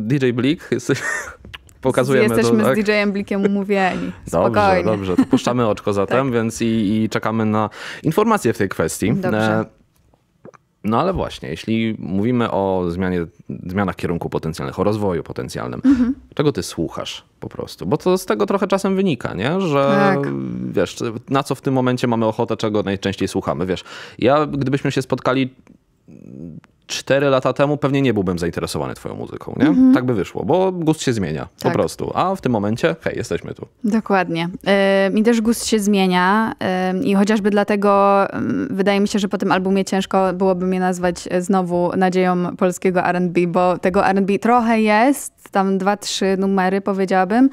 DJ Blik jest... pokazujemy. Jesteśmy to, tak? z DJ-em Blikiem umówieni. Spokojnie. Dobrze, dobrze. To puszczamy oczko zatem, tak. więc i, i, czekamy na informacje w tej kwestii. Dobrze. E, no ale właśnie, jeśli mówimy o zmianie, zmianach kierunku potencjalnych, o rozwoju potencjalnym, mhm. czego ty słuchasz po prostu? Bo to z tego trochę czasem wynika, nie? Że tak. wiesz, na co w tym momencie mamy ochotę, czego najczęściej słuchamy. Wiesz, ja gdybyśmy się spotkali 4 lata temu pewnie nie byłbym zainteresowany twoją muzyką, nie? Mm -hmm. Tak by wyszło, bo gust się zmienia tak. po prostu. A w tym momencie, hej, jesteśmy tu. Dokładnie. Yy, mi też gust się zmienia yy, i chociażby dlatego yy, wydaje mi się, że po tym albumie ciężko byłoby mnie nazwać e, znowu nadzieją polskiego R&B, bo tego R&B trochę jest, tam dwa, trzy numery powiedziałabym,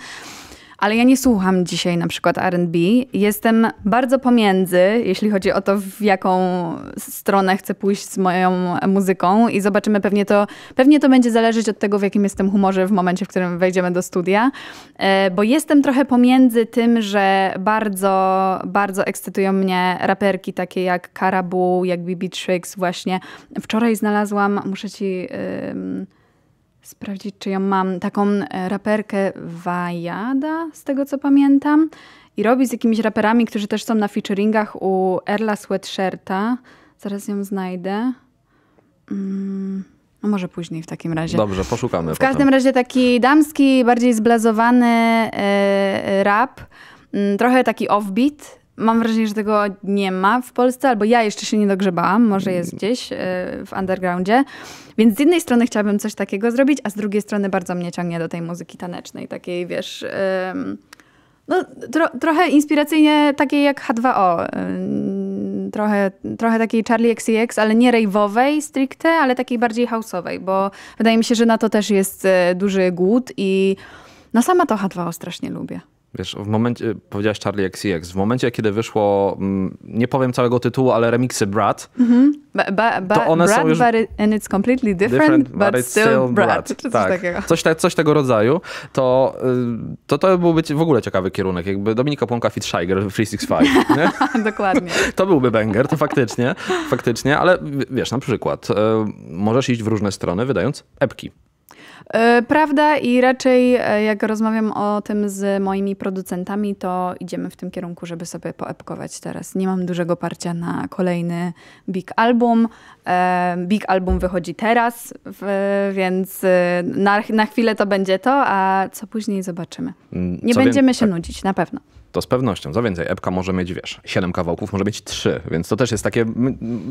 ale ja nie słucham dzisiaj na przykład RB. Jestem bardzo pomiędzy, jeśli chodzi o to, w jaką stronę chcę pójść z moją muzyką i zobaczymy pewnie to, pewnie to będzie zależeć od tego, w jakim jestem humorze w momencie, w którym wejdziemy do studia, e, bo jestem trochę pomiędzy tym, że bardzo, bardzo ekscytują mnie raperki takie jak Karabu, jak BB Tricks właśnie. Wczoraj znalazłam, muszę ci... Yy, sprawdzić, czy ją mam, taką e, raperkę Wajada, z tego co pamiętam. I robi z jakimiś raperami, którzy też są na featuringach u Erla Sweatshirta. Zaraz ją znajdę. Mm, no może później w takim razie. Dobrze, poszukamy. W potem. każdym razie taki damski, bardziej zblazowany yy, rap. Mm, trochę taki offbeat, Mam wrażenie, że tego nie ma w Polsce, albo ja jeszcze się nie dogrzebałam, może jest mm. gdzieś e, w undergroundzie. Więc z jednej strony chciałabym coś takiego zrobić, a z drugiej strony bardzo mnie ciągnie do tej muzyki tanecznej, takiej wiesz. no, tro, trochę inspiracyjnie takiej jak H2O. Trochę, trochę takiej Charlie XCX, ale nie rejwowej stricte, ale takiej bardziej houseowej, bo wydaje mi się, że na to też jest e, duży głód i no sama to H2O strasznie lubię. Wiesz, w momencie, powiedziałaś Charlie XCX, w momencie, kiedy wyszło, mm, nie powiem całego tytułu, ale remixy Brat, mm -hmm. ba, ba, to one są już... But it, and it's completely different, different but, still, still Brat. Czy coś tak. takiego. Coś, coś, tego rodzaju, to, y, to to byłby w ogóle ciekawy kierunek. Jakby Dominika Płonka Fit Shiger 365. Dokładnie. to byłby banger, to faktycznie, faktycznie, ale wiesz, na przykład y, możesz iść w różne strony wydając epki. E, prawda i raczej e, jak rozmawiam o tym z moimi producentami, to idziemy w tym kierunku, żeby sobie poepkować teraz. Nie mam dużego parcia na kolejny big album. E, big album wychodzi teraz, więc na, na chwilę to będzie to, a co później zobaczymy. Mm, nie co będziemy się tak. nudzić, na pewno. To z pewnością. Za więcej, epka może mieć, wiesz, siedem kawałków, może mieć trzy, więc to też jest takie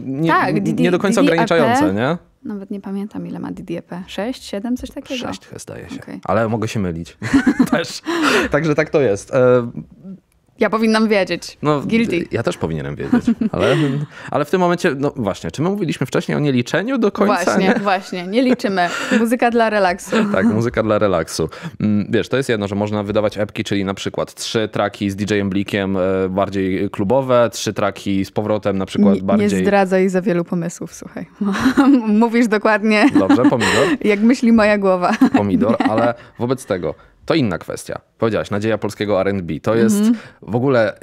nie, tak, nie do końca ograniczające, nie? Nawet nie pamiętam, ile ma DDP. 6, 7, coś takiego? 6 zdaje się. Okay. Ale mogę się mylić. Też. Także tak to jest. E, ja powinnam wiedzieć. No, Guilty. Ja też powinienem wiedzieć. Ale, ale w tym momencie, no właśnie, czy my mówiliśmy wcześniej o nieliczeniu do końca? Właśnie, nie? właśnie. Nie liczymy. Muzyka dla relaksu. Tak, muzyka dla relaksu. Mm, wiesz, to jest jedno, że można wydawać epki, czyli na przykład trzy traki z DJ-em Blikiem e, bardziej klubowe, trzy traki z powrotem na przykład nie, bardziej... Nie zdradzaj za wielu pomysłów, słuchaj. Mówisz dokładnie... Dobrze, pomidor. Jak myśli moja głowa. Pomidor, nie. ale wobec tego to inna kwestia. Powiedziałaś, nadzieja polskiego RB. To jest mhm. w ogóle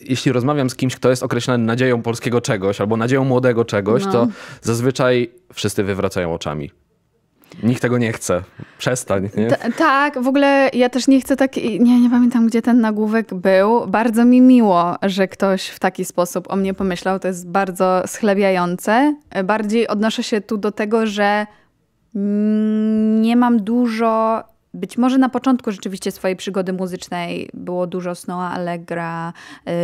jeśli rozmawiam z kimś, kto jest określany nadzieją polskiego czegoś albo nadzieją młodego czegoś, no. to zazwyczaj wszyscy wywracają oczami. Nikt tego nie chce. Przestań. Nie? Tak, w ogóle ja też nie chcę tak. Nie, nie pamiętam, gdzie ten nagłówek był. Bardzo mi miło, że ktoś w taki sposób o mnie pomyślał. To jest bardzo schlebiające. Bardziej odnoszę się tu do tego, że mm, nie mam dużo być może na początku rzeczywiście swojej przygody muzycznej było dużo Snowa Allegra,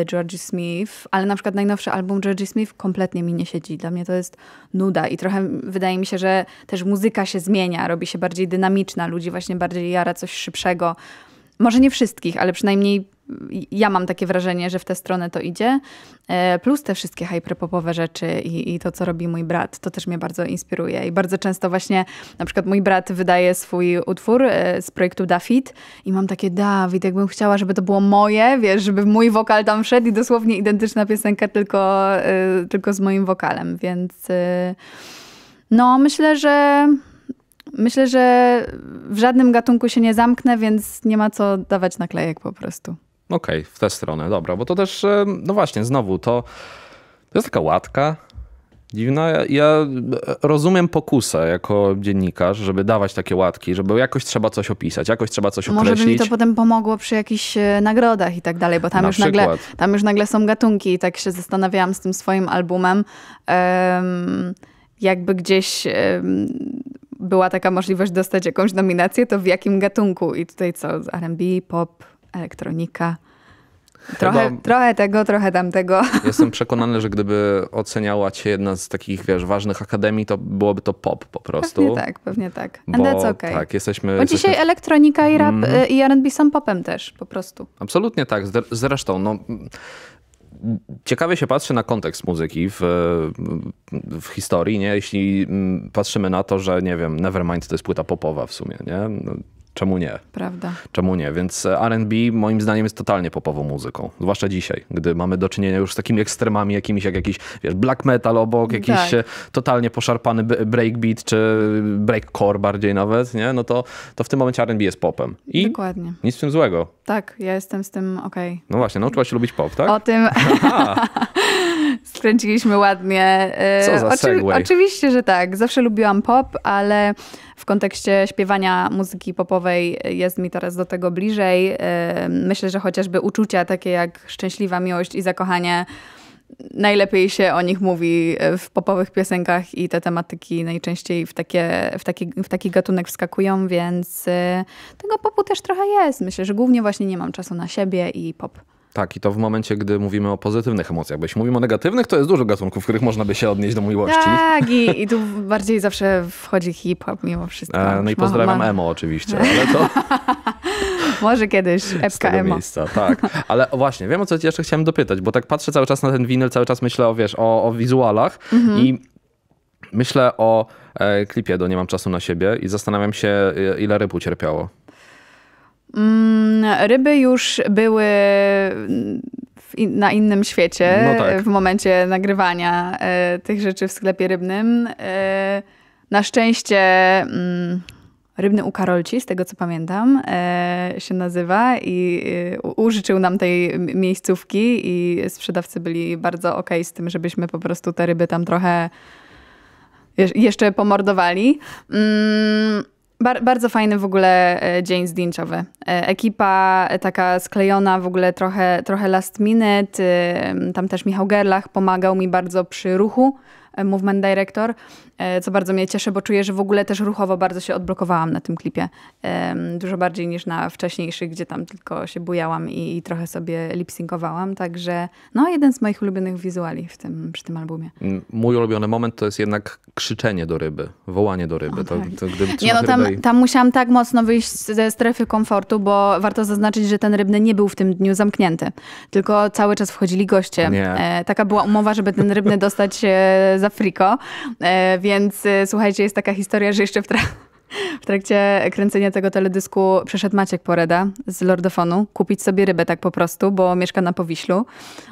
y, George Smith, ale na przykład najnowszy album George Smith kompletnie mi nie siedzi. Dla mnie to jest nuda i trochę wydaje mi się, że też muzyka się zmienia, robi się bardziej dynamiczna, ludzi właśnie bardziej jara coś szybszego. Może nie wszystkich, ale przynajmniej ja mam takie wrażenie, że w tę stronę to idzie. E, plus te wszystkie hyperpopowe rzeczy i, i, to, co robi mój brat, to też mnie bardzo inspiruje. I bardzo często właśnie, na przykład mój brat wydaje swój utwór e, z projektu Dafit i mam takie, Dawid, jakbym chciała, żeby to było moje, wiesz, żeby mój wokal tam wszedł i dosłownie identyczna piosenka tylko, e, tylko z moim wokalem, więc no myślę, że... Myślę, że w żadnym gatunku się nie zamknę, więc nie ma co dawać naklejek po prostu. Okej, okay, w tę stronę, dobra, bo to też, e, no właśnie, znowu to, to jest taka łatka dziwna. Ja, ja rozumiem pokusę jako dziennikarz, żeby dawać takie łatki, żeby jakoś trzeba coś opisać, jakoś trzeba coś Może określić. Może by mi to potem pomogło przy jakichś e, nagrodach i tak dalej, bo tam, Na już nagle, tam już nagle są gatunki i tak się zastanawiałam z tym swoim albumem, jakby gdzieś była taka możliwość dostać jakąś nominację, to w jakim gatunku? I tutaj co, R&B, pop, elektronika. Trochę, trochę tego, trochę tamtego. Jestem przekonany, że gdyby oceniała cię jedna z takich, wiesz, ważnych akademii, to byłoby to pop po prostu. Pewnie tak, pewnie tak. And Bo, that's okay. Tak, jesteśmy... Bo jesteśmy... dzisiaj elektronika i rap mm. i R&B są popem też, po prostu. Absolutnie tak. Zresztą, no... Ciekawie się patrzy na kontekst muzyki w, w historii, nie? Jeśli mm, patrzymy na to, że nie wiem, Nevermind to jest płyta popowa w sumie, nie? No, Czemu nie? Prawda. Czemu nie? Więc e, RB moim zdaniem jest totalnie popową muzyką. Zwłaszcza dzisiaj, gdy mamy do czynienia już z takimi ekstremami jakimiś, jak jakiś wiesz, black metal obok, jakiś tak. E, totalnie poszarpany breakbeat czy breakcore bardziej nawet, nie? No to, to w tym momencie RB jest popem. I Dokładnie. Nic w tym złego. Tak, ja jestem z tym okej. Okay. No właśnie, nauczyła się lubić pop, tak? O tym. Skręciliśmy ładnie. Y, Co za Oczy Oczywiście, że tak. Zawsze lubiłam pop, ale w kontekście śpiewania muzyki popowej jest mi teraz do tego bliżej. Y, myślę, że chociażby uczucia takie jak szczęśliwa miłość i zakochanie najlepiej się o nich mówi w popowych piosenkach i te tematyki najczęściej w, takie, w, taki, w taki gatunek wskakują, więc y, tego popu też trochę jest. Myślę, że głównie właśnie nie mam czasu na siebie i pop. Tak, i to w momencie, gdy mówimy o pozytywnych emocjach. Bo jeśli mówimy o negatywnych, to jest dużo gatunków, w których można by się odnieść do miłości. Tak, i, i tu bardziej zawsze wchodzi hip-hop mimo wszystko. E, no i pozdrawiam ma, ma... emo oczywiście, ale to... Może kiedyś epka emo. Miejsca, tak. Ale właśnie, wiem o co ci jeszcze chciałem dopytać, bo tak patrzę cały czas na ten winyl, cały czas myślę o, wiesz, o, o wizualach mhm. i myślę o e, klipie do Nie mam czasu na siebie i zastanawiam się, e, ile ryb ucierpiało. Mm, ryby już były in, na innym świecie no tak. w momencie nagrywania e, tych rzeczy w sklepie rybnym. E, na szczęście mm, Rybny u Karolci, z tego co pamiętam, e, się nazywa i użyczył nam tej miejscówki i sprzedawcy byli bardzo ok z tym, żebyśmy po prostu te ryby tam trochę jeszcze pomordowali. Mm Bar bardzo fajny w ogóle e, dzień zdjęciowy. E, ekipa e, taka sklejona w ogóle trochę, trochę last minute. Tam też Michał Gerlach pomagał mi bardzo przy ruchu E, movement Director, e, co bardzo mnie cieszy, bo czuję, że w ogóle też ruchowo bardzo się odblokowałam na tym klipie. Dużo bardziej niż na wcześniejszych, gdzie tam tylko się bujałam i, i trochę sobie lipsynkowałam. Także no, jeden z moich ulubionych wizuali w tym, przy tym albumie. Mój ulubiony moment to jest jednak krzyczenie do ryby, wołanie do ryby. O, to, tak. to, Nie, no, tam, tam musiałam tak mocno wyjść ze strefy komfortu, bo warto zaznaczyć, że ten rybny nie był w tym dniu zamknięty, tylko cały czas wchodzili goście. Nie. E, taka była umowa, żeby ten rybny dostać za friko. E, więc e, słuchajcie, jest taka historia, że jeszcze w trakcie w trakcie kręcenia tego teledysku przeszedł Maciek Poreda z Lordofonu kupić sobie rybę tak po prostu, bo mieszka na Powiślu.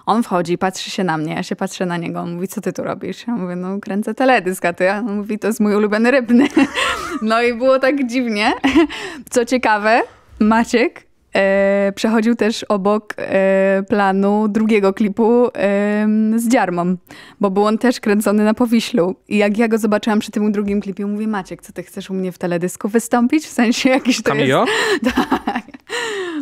On wchodzi, patrzy się na mnie, ja się patrzę na niego, on mówi, co ty tu robisz? Ja mówię, no kręcę teledysk, a ty? On mówi, to jest mój ulubiony rybny. No i było tak dziwnie. Co ciekawe, Maciek e, przechodził też obok e, planu drugiego klipu e, z Dziarmą, bo był on też kręcony na Powiślu. I jak ja go zobaczyłam przy tym drugim klipie, mówię Maciek, co ty chcesz u mnie w teledysku wystąpić? W sensie jakiś to Camillo? jest... Tak.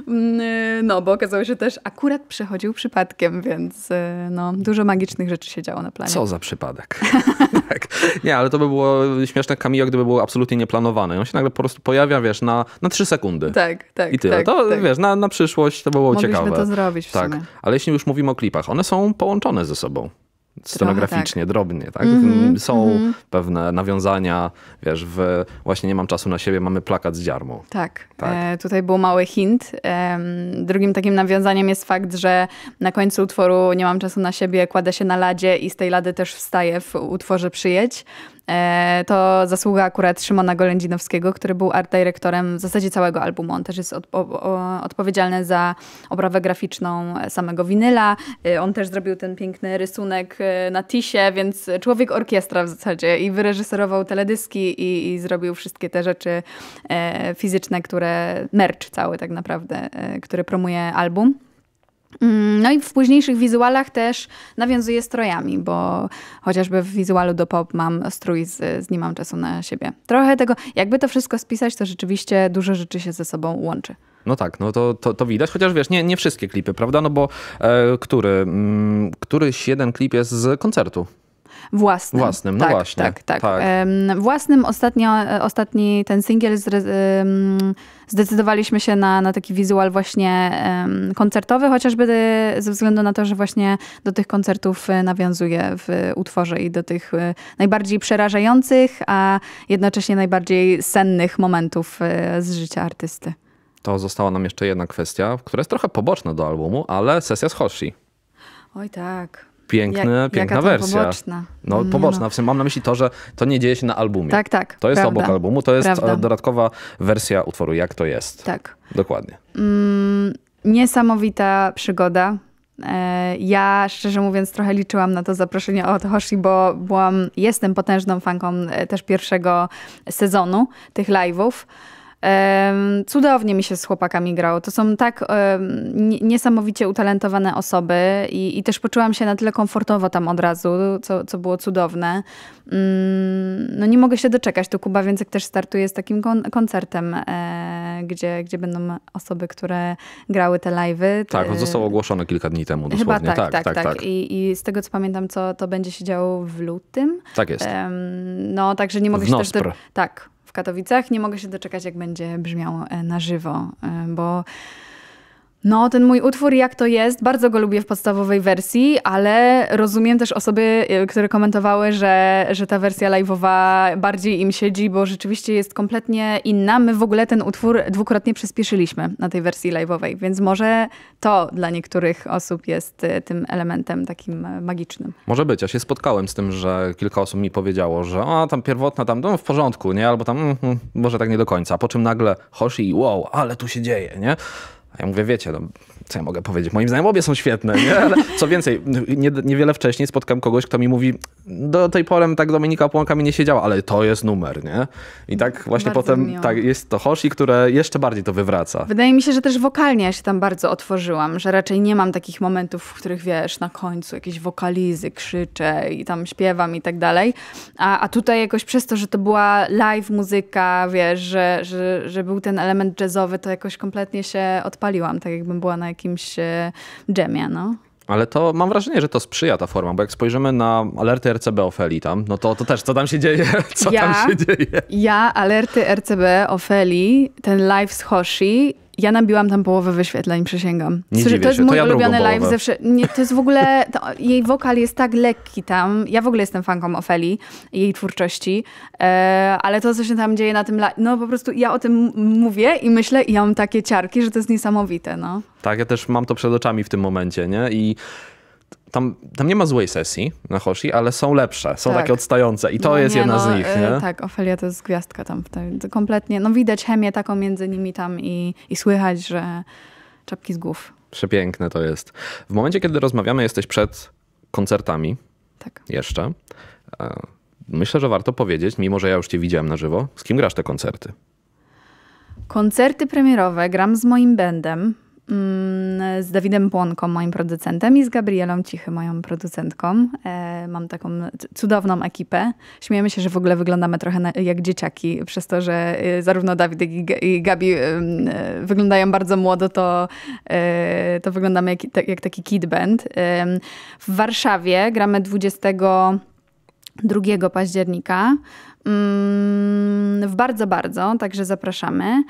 Mm, y, no, bo okazało się też, akurat przechodził przypadkiem, więc y, no, dużo magicznych rzeczy się działo na planie. Co za przypadek. tak. Nie, ale to by było śmieszne Kamilo, gdyby było absolutnie nieplanowane. On się nagle po prostu pojawia, wiesz, na, na trzy sekundy. Tak, tak. I tyle. Tak, to tak. wiesz, na, na przyszłość to było Mogliśmy ciekawe. to zrobić w tak. Sumie. Ale jeśli już mówimy o klipach, one są połączone ze sobą scenograficznie, tak. drobnie. Tak? Mm -hmm, Są mm -hmm. pewne nawiązania, wiesz, w właśnie nie mam czasu na siebie, mamy plakat z dziarmu. Tak, tak. E, tutaj był mały hint. E, drugim takim nawiązaniem jest fakt, że na końcu utworu nie mam czasu na siebie kładę się na ladzie i z tej lady też wstaję w utworze Przyjedź. E, to zasługa akurat Szymona Golędzinowskiego, który był art dyrektorem w zasadzie całego albumu. On też jest od, o, o, odpowiedzialny za oprawę graficzną samego winyla. E, on też zrobił ten piękny rysunek e, na tisie, więc człowiek orkiestra w zasadzie i wyreżyserował teledyski i, i zrobił wszystkie te rzeczy fizyczne, które, merch cały tak naprawdę, który promuje album. Mm, no i w późniejszych wizualach też nawiązuje strojami, bo chociażby w wizualu do pop mam strój z, z Nie mam czasu na siebie. Trochę tego, jakby to wszystko spisać, to rzeczywiście dużo rzeczy się ze sobą łączy. No tak, no to, to, to, widać, chociaż wiesz, nie, nie wszystkie klipy, prawda? No bo e, który, mm, któryś jeden klip jest z koncertu. Własnym. Własnym, no tak, właśnie. Tak, tak. tak. Um, własnym ostatnio, ostatni ten singiel z, um, zdecydowaliśmy się na, na taki wizual właśnie um, koncertowy, chociażby ze względu na to, że właśnie do tych koncertów y, nawiązuje w utworze i do tych y, najbardziej przerażających, a jednocześnie najbardziej sennych momentów y, z życia artysty. To została nam jeszcze jedna kwestia, która jest trochę poboczna do albumu, ale sesja z Hoshi. Oj tak piękny, piękna wersja. Poboczna. No, mm. poboczna. W sensie mam na myśli to, że to nie dzieje się na albumie. Tak, tak. To jest prawda. obok albumu, to jest e, prawda. dodatkowa wersja utworu, jak to jest. Tak. Dokładnie. Mm, niesamowita przygoda. E, ja szczerze mówiąc trochę liczyłam na to zaproszenie od Hoshi, bo byłam, jestem potężną fanką e, też pierwszego sezonu tych live'ów. Cudownie mi się z chłopakami grało. To są tak niesamowicie utalentowane osoby i, i też poczułam się na tyle komfortowo tam od razu, co, co było cudowne. Mm, no nie mogę się doczekać. Tu Kuba Więcek też startuje z takim koncertem, e, gdzie, gdzie będą osoby, które grały te live'y. Tak, on został ogłoszony kilka dni temu dosłownie. Chyba tak, tak, tak, tak. tak, tak. I, I, z tego co pamiętam, co to będzie się działo w lutym. Tak jest. No, także nie mogę w się też... Do... Tak, w Katowicach. Nie mogę się doczekać, jak będzie brzmiał e, na żywo, e, bo no, ten mój utwór, jak to jest, bardzo go lubię w podstawowej wersji, ale rozumiem też osoby, y, które komentowały, że, że ta wersja live'owa bardziej im siedzi, bo rzeczywiście jest kompletnie inna. My w ogóle ten utwór dwukrotnie przyspieszyliśmy na tej wersji live'owej, więc może to dla niektórych osób jest y, tym elementem takim y, magicznym. Może być. Ja się spotkałem z tym, że kilka osób mi powiedziało, że a, tam pierwotna, tam no, w porządku, nie? Albo tam mm, mm, może tak nie do końca. Po czym nagle Hoshi, wow, ale tu się dzieje, nie? A ja mówię, wiecie, no, co ja mogę powiedzieć, moim zdaniem obie są świetne. Nie? Ale co więcej, nie, niewiele wcześniej spotkam kogoś, kto mi mówi, do tej pory tak Dominika Płonka mi nie siedziała, ale to jest numer, nie? I tak właśnie bardzo potem tak, jest to Hoshi, które jeszcze bardziej to wywraca. Wydaje mi się, że też wokalnie ja się tam bardzo otworzyłam, że raczej nie mam takich momentów, w których wiesz, na końcu jakieś wokalizy, krzyczę i tam śpiewam i tak dalej. A, a tutaj jakoś przez to, że to była live muzyka, wiesz, że, że, że był ten element jazzowy, to jakoś kompletnie się odpaliłam, tak jakbym była na jakimś e, dżemie, no. Ale to mam wrażenie, że to sprzyja ta forma, bo jak spojrzymy na alerty RCB Ofeli tam, no to, to też co tam się dzieje? Co ja, tam się dzieje? Ja alerty RCB Ofeli, ten live z Hoshi ja nabiłam tam połowę wyświetleń, przysięgam. Nie znaczy, to jest się, mój to ja ulubiony live zawsze. Nie, to jest w ogóle, to, jej wokal jest tak lekki tam. Ja w ogóle jestem fanką Ofeli, jej twórczości, e, ale to, co się tam dzieje na tym live, no po prostu ja o tym mówię i myślę i ja mam takie ciarki, że to jest niesamowite, no. Tak, ja też mam to przed oczami w tym momencie, nie? I tam, tam nie ma złej sesji na Hoshi, ale są lepsze, są tak. takie odstające i to no, jest nie, jedna no, z nich. E, nie? Tak, Ofelia to jest gwiazdka tam. To kompletnie, no widać chemię taką między nimi tam i, i słychać, że czapki z głów. Przepiękne to jest. W momencie, kiedy rozmawiamy, jesteś przed koncertami. Tak. Jeszcze. E, myślę, że warto powiedzieć, mimo że ja już cię widziałem na żywo, z kim grasz te koncerty? Koncerty premierowe gram z moim bandem, z Dawidem Błonką, moim producentem, i z Gabrielą Cichy, moją producentką. E, mam taką cudowną ekipę. Śmiejemy się, że w ogóle wyglądamy trochę jak dzieciaki, przez to, że e, zarówno Dawid, jak i Gabi e, wyglądają bardzo młodo, to, to wyglądamy jak, jak taki kid band. W Warszawie gramy 22 października Mm, w bardzo, bardzo, także zapraszamy.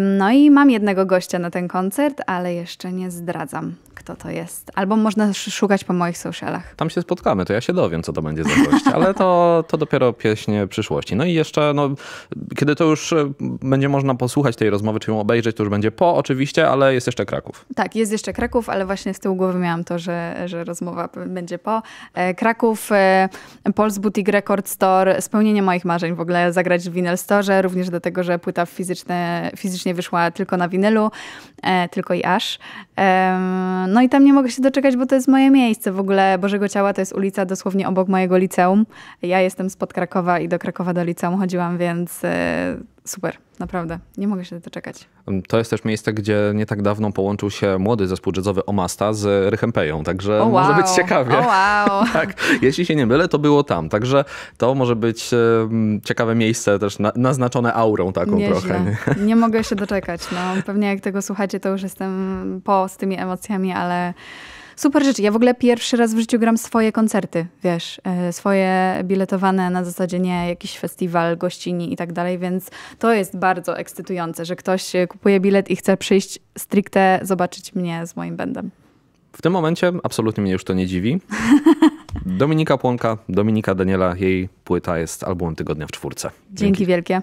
No i mam jednego gościa na ten koncert, ale jeszcze nie zdradzam kto to jest. Albo można szukać po moich socialach. Tam się spotkamy, to ja się dowiem, co to będzie za gość. Ale to, to dopiero pieśń przyszłości. No i jeszcze, no, kiedy to już e, będzie można posłuchać tej rozmowy, czy ją obejrzeć, to już będzie po oczywiście, ale jest jeszcze Kraków. Tak, jest jeszcze Kraków, ale właśnie z tyłu głowy miałam to, że, że rozmowa będzie po. E, Kraków, e, Pols Boutique Record Store, spełnienie moich marzeń w ogóle, zagrać w Vinyl Store, również do tego, że płyta fizycznie wyszła tylko na winylu, tylko i aż. No i tam nie mogę się doczekać, bo to jest moje miejsce. W ogóle Bożego Ciała to jest ulica dosłownie obok mojego liceum. Ja jestem spod Krakowa i do Krakowa do liceum chodziłam, więc e, super, naprawdę. Nie mogę się doczekać. To jest też miejsce, gdzie nie tak dawno połączył się młody zespół jazzowy Omasta z rychem Peją, także oh, wow. może być ciekawie. Oh, wow. tak, jeśli się nie mylę, to było tam, także to może być um, ciekawe miejsce, też na, naznaczone aurą taką Nieźle. trochę. Nie? nie mogę się doczekać. No, pewnie jak tego słuchacie, to już jestem po z tymi emocjami, ale super rzeczy. Ja w ogóle pierwszy raz w życiu gram swoje koncerty, wiesz, e, swoje biletowane na zasadzie nie jakiś festiwal, gościni i tak dalej, więc to jest bardzo ekscytujące, że ktoś e, kupuje bilet i chce przyjść stricte zobaczyć mnie z moim bendem. W tym momencie absolutnie mnie już to nie dziwi. Dominika Płonka, Dominika Daniela, jej płyta jest albumem tygodnia w czwórce. Dzięki, Dzięki wielkie.